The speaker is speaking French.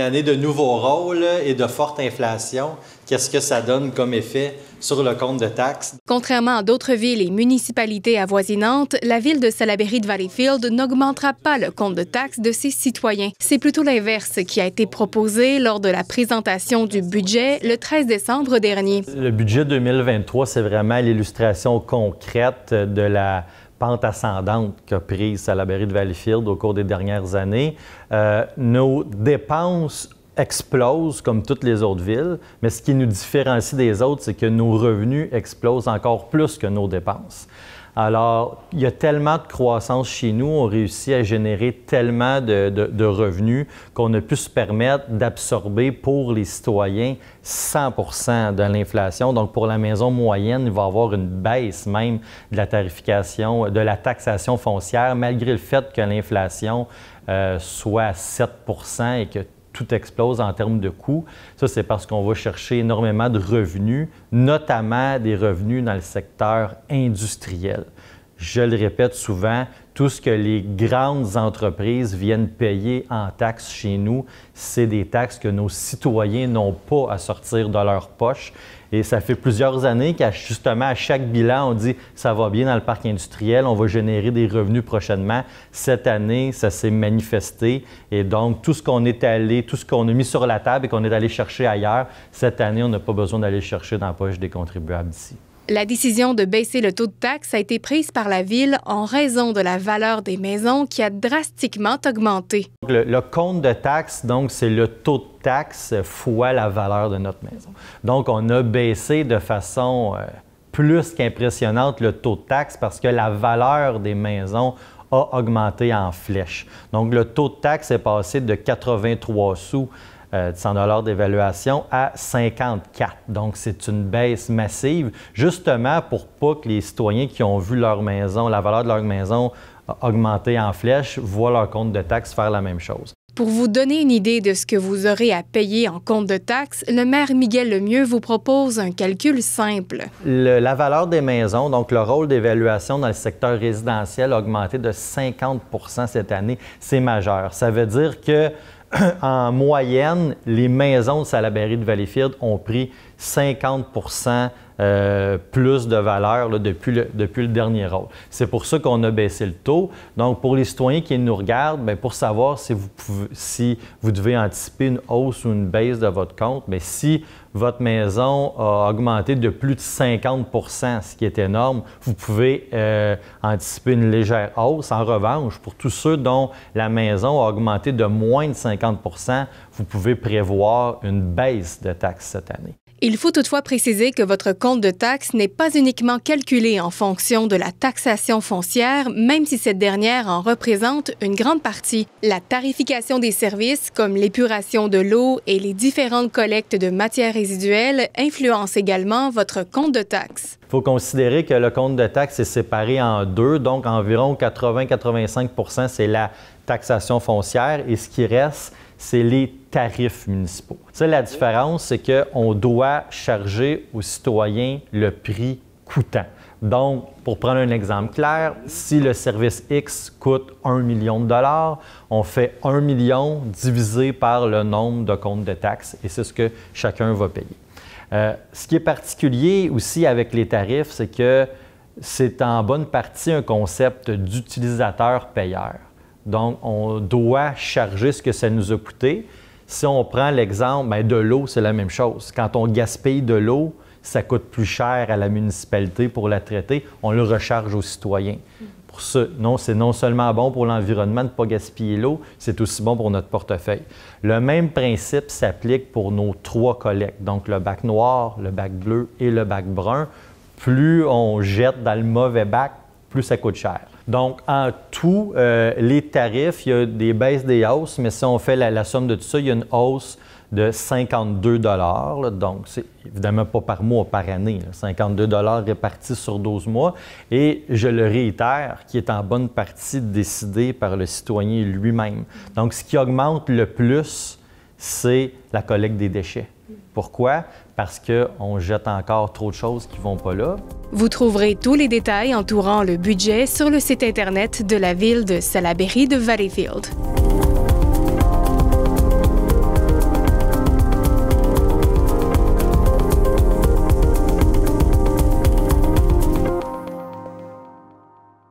année de nouveaux rôles et de forte inflation, qu'est-ce que ça donne comme effet sur le compte de taxes? Contrairement à d'autres villes et municipalités avoisinantes, la ville de Salaberry de Valleyfield n'augmentera pas le compte de taxes de ses citoyens. C'est plutôt l'inverse qui a été proposé lors de la présentation du budget le 13 décembre dernier. Le budget 2023, c'est vraiment l'illustration concrète de la pente ascendante qu'a prise Salaberry de Valleyfield au cours des dernières années. Euh, nos dépenses explosent comme toutes les autres villes, mais ce qui nous différencie des autres, c'est que nos revenus explosent encore plus que nos dépenses. Alors, il y a tellement de croissance chez nous, on réussit à générer tellement de, revenus qu'on a pu se permettre d'absorber pour les citoyens 100 de l'inflation. Donc, pour la maison moyenne, il va y avoir une baisse même de la tarification, de la taxation foncière, malgré le fait que l'inflation euh, soit 7 et que tout explose en termes de coûts. Ça, c'est parce qu'on va chercher énormément de revenus, notamment des revenus dans le secteur industriel je le répète souvent, tout ce que les grandes entreprises viennent payer en taxes chez nous, c'est des taxes que nos citoyens n'ont pas à sortir de leur poche. Et ça fait plusieurs années qu'à justement à chaque bilan, on dit ça va bien dans le parc industriel, on va générer des revenus prochainement. Cette année, ça s'est manifesté et donc tout ce qu'on est allé, tout ce qu'on a mis sur la table et qu'on est allé chercher ailleurs, cette année, on n'a pas besoin d'aller chercher dans la poche des contribuables d'ici. La décision de baisser le taux de taxe a été prise par la ville en raison de la valeur des maisons qui a drastiquement augmenté. Le, compte de taxe, donc, c'est le taux de taxe fois la valeur de notre maison. Donc, on a baissé de façon euh, plus qu'impressionnante le taux de taxe parce que la valeur des maisons a augmenté en flèche. Donc, le taux de taxe est passé de 83 sous euh, de 100 d'évaluation à 54. Donc, c'est une baisse massive, justement pour pas que les citoyens qui ont vu leur maison, la valeur de leur maison augmenter en flèche, voient leur compte de taxe faire la même chose. Pour vous donner une idée de ce que vous aurez à payer en compte de taxes, le maire Miguel Lemieux vous propose un calcul simple. la valeur des maisons, donc le rôle d'évaluation dans le secteur résidentiel a augmenté de 50 cette année. C'est majeur. Ça veut dire que en moyenne, les maisons de Salaberry de Valleyfield ont pris 50 euh, plus de valeur depuis, le, depuis le dernier rôle. C'est pour ça qu'on a baissé le taux. Donc, pour les citoyens qui nous regardent, ben, pour savoir si vous, si vous devez anticiper une hausse ou une baisse de votre compte, mais ben, si votre maison a augmenté de plus de 50 ce qui est énorme. Vous pouvez euh, anticiper une légère hausse. En revanche, pour tous ceux dont la maison a augmenté de moins de 50 vous pouvez prévoir une baisse de taxes cette année. Il faut toutefois préciser que votre compte de taxes n'est pas uniquement calculé en fonction de la taxation foncière, même si cette dernière en représente une grande partie. La tarification des services, comme l'épuration de l'eau et les différentes collectes de matières résiduelles, influencent également votre compte de taxe. Il faut considérer que le compte de taxe est séparé en deux, donc environ 80-85 c'est la taxation foncière et ce qui reste, c'est les tarifs municipaux. la différence, c'est qu'on doit charger aux citoyens le prix coûtant. Donc, pour prendre un exemple clair, si le service X coûte 1 million de dollars, on fait 1 million divisé par le nombre de comptes de taxes et c'est ce que chacun va payer. Euh, ce qui est particulier aussi avec les tarifs, c'est que c'est en bonne partie un concept d'utilisateur-payeur. Donc, on doit charger ce que ça nous a coûté, si on prend l'exemple ben, de l'eau, c'est la même chose. Quand on gaspille de l'eau, ça coûte plus cher à la municipalité pour la traiter, on le recharge aux citoyens. Pour ça, non, c'est non seulement bon pour l'environnement de ne pas gaspiller l'eau, c'est aussi bon pour notre portefeuille. Le même principe s'applique pour nos trois collectes, donc le bac noir, le bac bleu et le bac brun. Plus on jette dans le mauvais bac, plus ça coûte cher. Donc, en tout, euh, les tarifs, il y a des baisses, des hausses, mais si on fait la, somme de tout ça, il y a une hausse de 52 Donc, c'est évidemment pas par mois, par année. 52 répartis sur 12 mois. Et je le réitère, qui est en bonne partie décidé par le citoyen lui-même. Donc, ce qui augmente le plus, c'est la collecte des déchets. Pourquoi? Parce qu'on jette encore trop de choses qui ne vont pas là. Vous trouverez tous les détails entourant le budget sur le site Internet de la ville de Salaberry de Valleyfield.